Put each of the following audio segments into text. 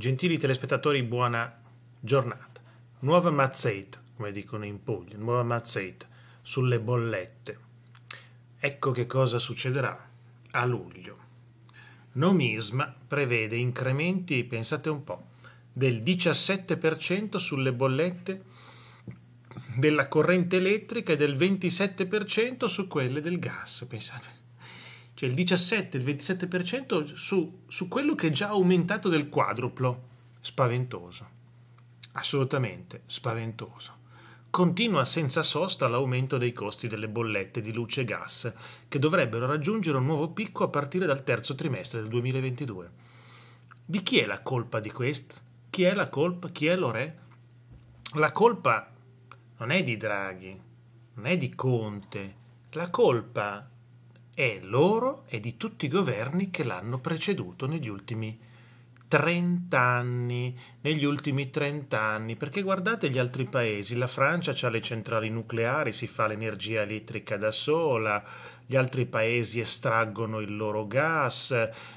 Gentili telespettatori, buona giornata. Nuova mazzetta, come dicono in Puglia, nuova mazzetta sulle bollette. Ecco che cosa succederà a luglio. Nomisma prevede incrementi, pensate un po', del 17% sulle bollette della corrente elettrica e del 27% su quelle del gas. Pensate cioè il 17, il 27% su, su quello che è già aumentato del quadruplo. Spaventoso, assolutamente spaventoso. Continua senza sosta l'aumento dei costi delle bollette di luce e gas, che dovrebbero raggiungere un nuovo picco a partire dal terzo trimestre del 2022. Di chi è la colpa di questo? Chi è la colpa? Chi è l'ore? La colpa non è di Draghi, non è di Conte, la colpa è loro e di tutti i governi che l'hanno preceduto negli ultimi 30 anni, negli ultimi 30 anni, perché guardate gli altri paesi, la Francia ha le centrali nucleari, si fa l'energia elettrica da sola, gli altri paesi estraggono il loro gas,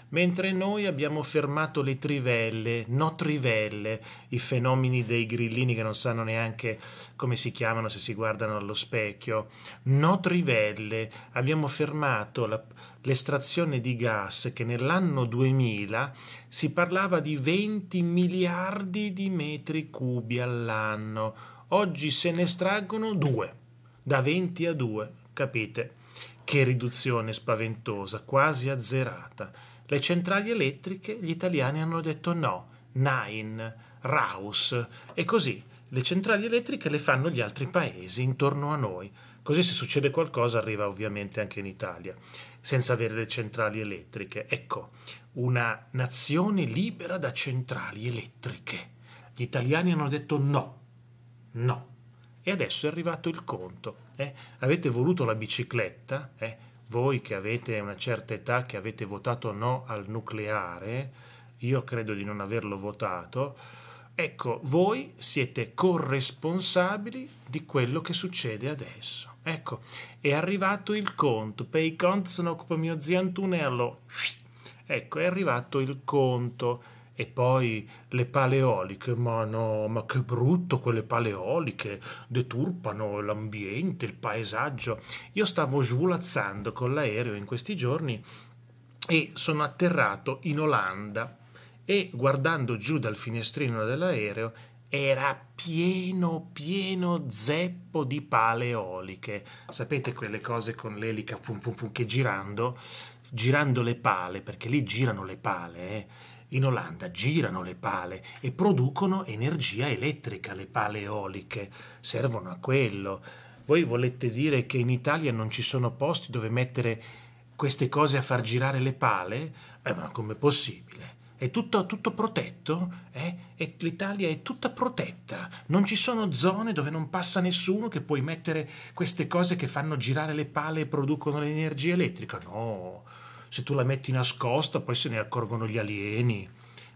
mentre noi abbiamo fermato le trivelle, no trivelle, i fenomeni dei grillini che non sanno neanche come si chiamano se si guardano allo specchio, no trivelle, abbiamo fermato la, l'estrazione di gas che nell'anno 2000 si parlava di 20 miliardi di metri cubi all'anno, oggi se ne estraggono due, da 20 a 2, capite? Che riduzione spaventosa, quasi azzerata. Le centrali elettriche, gli italiani hanno detto no, nein, Raus e così. Le centrali elettriche le fanno gli altri paesi intorno a noi. Così se succede qualcosa arriva ovviamente anche in Italia, senza avere le centrali elettriche. Ecco, una nazione libera da centrali elettriche. Gli italiani hanno detto no, no e adesso è arrivato il conto. Eh? Avete voluto la bicicletta? Eh? Voi che avete una certa età, che avete votato no al nucleare, io credo di non averlo votato, ecco, voi siete corresponsabili di quello che succede adesso. Ecco, è arrivato il conto, per i conti sono mio zio Antunello, Ecco, è arrivato il conto. E poi le paleoliche, ma no, ma che brutto quelle paleoliche, deturpano l'ambiente, il paesaggio. Io stavo svulazzando con l'aereo in questi giorni e sono atterrato in Olanda e guardando giù dal finestrino dell'aereo era pieno pieno zeppo di pale eoliche. Sapete quelle cose con l'elica pum pum pum che girando, girando le pale, perché lì girano le pale, eh? In Olanda girano le pale e producono energia elettrica le pale eoliche, servono a quello. Voi volete dire che in Italia non ci sono posti dove mettere queste cose a far girare le pale? Eh, ma com'è possibile? È tutto, tutto protetto? Eh? l'Italia è tutta protetta. Non ci sono zone dove non passa nessuno che puoi mettere queste cose che fanno girare le pale e producono l'energia elettrica. No, se tu la metti nascosta poi se ne accorgono gli alieni.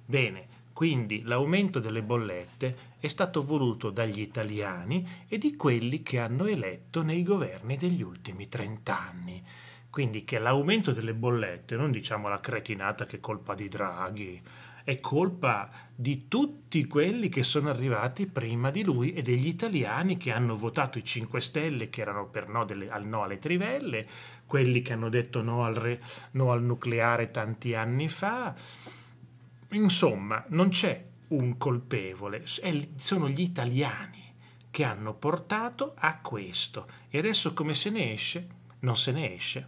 Bene, quindi l'aumento delle bollette è stato voluto dagli italiani e di quelli che hanno eletto nei governi degli ultimi trent'anni. Quindi che l'aumento delle bollette, non diciamo la cretinata che è colpa di Draghi, è colpa di tutti quelli che sono arrivati prima di lui e degli italiani che hanno votato i 5 Stelle, che erano per no delle, al no alle trivelle, quelli che hanno detto no al, re, no al nucleare tanti anni fa. Insomma, non c'è un colpevole, sono gli italiani che hanno portato a questo. E adesso come se ne esce? Non se ne esce.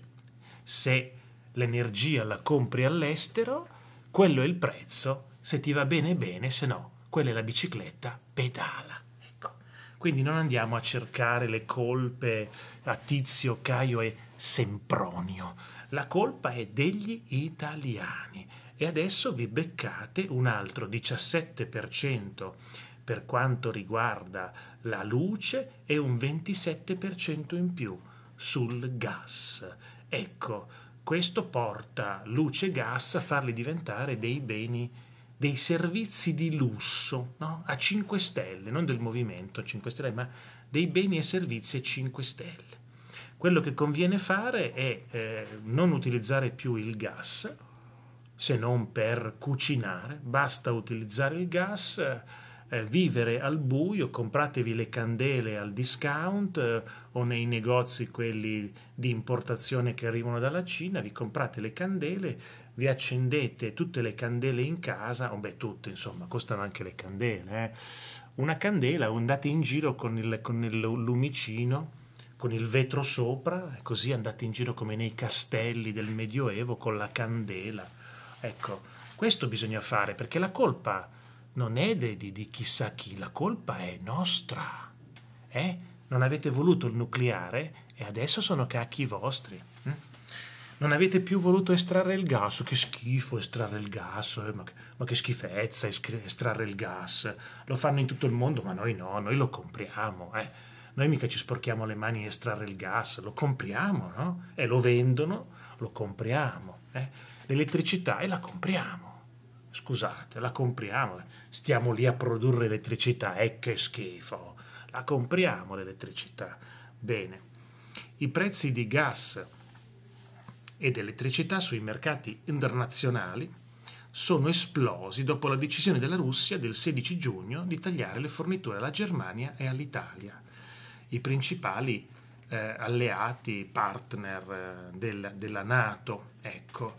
Se l'energia la compri all'estero, quello è il prezzo, se ti va bene bene, se no, quella è la bicicletta, pedala. Ecco. Quindi non andiamo a cercare le colpe a Tizio, Caio e Sempronio. La colpa è degli italiani. E adesso vi beccate un altro 17% per quanto riguarda la luce e un 27% in più sul gas. Ecco, questo porta luce e gas a farli diventare dei beni, dei servizi di lusso, no? a 5 stelle, non del movimento 5 stelle, ma dei beni e servizi a 5 stelle. Quello che conviene fare è eh, non utilizzare più il gas, se non per cucinare, basta utilizzare il gas eh, vivere al buio, compratevi le candele al discount eh, o nei negozi quelli di importazione che arrivano dalla Cina, vi comprate le candele, vi accendete tutte le candele in casa, oh beh tutte insomma, costano anche le candele, eh. una candela, andate in giro con il, con il lumicino, con il vetro sopra, così andate in giro come nei castelli del Medioevo con la candela. Ecco, questo bisogna fare perché la colpa non è di, di chissà chi, la colpa è nostra. Eh? Non avete voluto il nucleare e adesso sono cacchi vostri. Hm? Non avete più voluto estrarre il gas, che schifo estrarre il gas, eh? ma, che, ma, che, schifezza estrarre il gas. Lo fanno in tutto il mondo, ma noi no, noi lo compriamo. Eh? Noi mica ci sporchiamo le mani a estrarre il gas, lo compriamo, no? E lo vendono, lo compriamo. Eh? L'elettricità e la compriamo scusate, la compriamo, stiamo lì a produrre elettricità, e eh, che schifo, la compriamo l'elettricità. Bene, i prezzi di gas ed elettricità sui mercati internazionali sono esplosi dopo la decisione della Russia del 16 giugno di tagliare le forniture alla Germania e all'Italia, i principali eh, alleati, partner eh, del, della Nato. Ecco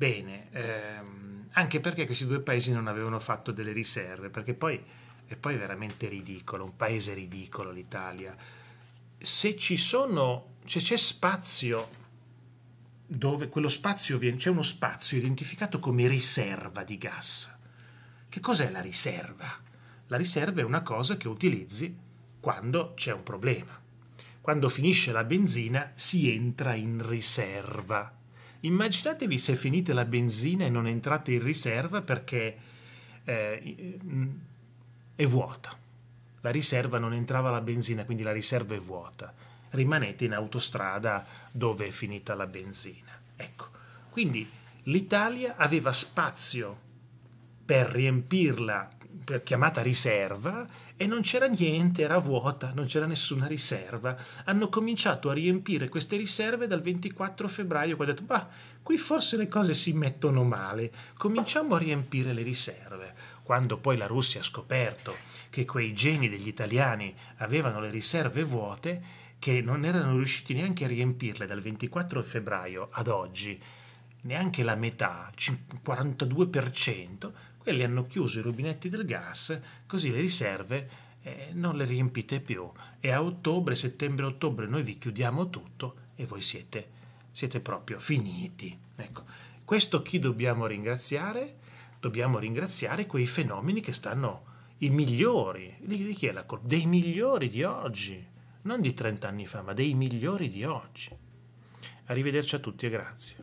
Bene, ehm, anche perché questi due paesi non avevano fatto delle riserve, perché poi è poi veramente ridicolo, un paese ridicolo l'Italia. Se ci sono, se c'è spazio dove quello spazio viene, c'è uno spazio identificato come riserva di gas. Che cos'è la riserva? La riserva è una cosa che utilizzi quando c'è un problema. Quando finisce la benzina si entra in riserva. Immaginatevi se finite la benzina e non entrate in riserva perché eh, è vuota. La riserva non entrava la benzina, quindi la riserva è vuota. Rimanete in autostrada dove è finita la benzina. Ecco, quindi l'Italia aveva spazio per riempirla chiamata riserva e non c'era niente, era vuota, non c'era nessuna riserva. Hanno cominciato a riempire queste riserve dal 24 febbraio, poi ho detto, bah, qui forse le cose si mettono male, cominciamo a riempire le riserve. Quando poi la Russia ha scoperto che quei geni degli italiani avevano le riserve vuote, che non erano riusciti neanche a riempirle dal 24 febbraio ad oggi, neanche la metà, 42%, quelli hanno chiuso i rubinetti del gas, così le riserve eh, non le riempite più e a ottobre, settembre-ottobre noi vi chiudiamo tutto e voi siete, siete proprio finiti. Ecco, questo chi dobbiamo ringraziare? Dobbiamo ringraziare quei fenomeni che stanno, i migliori, di, di chi è la colpa? Dei migliori di oggi, non di 30 anni fa, ma dei migliori di oggi. Arrivederci a tutti e grazie.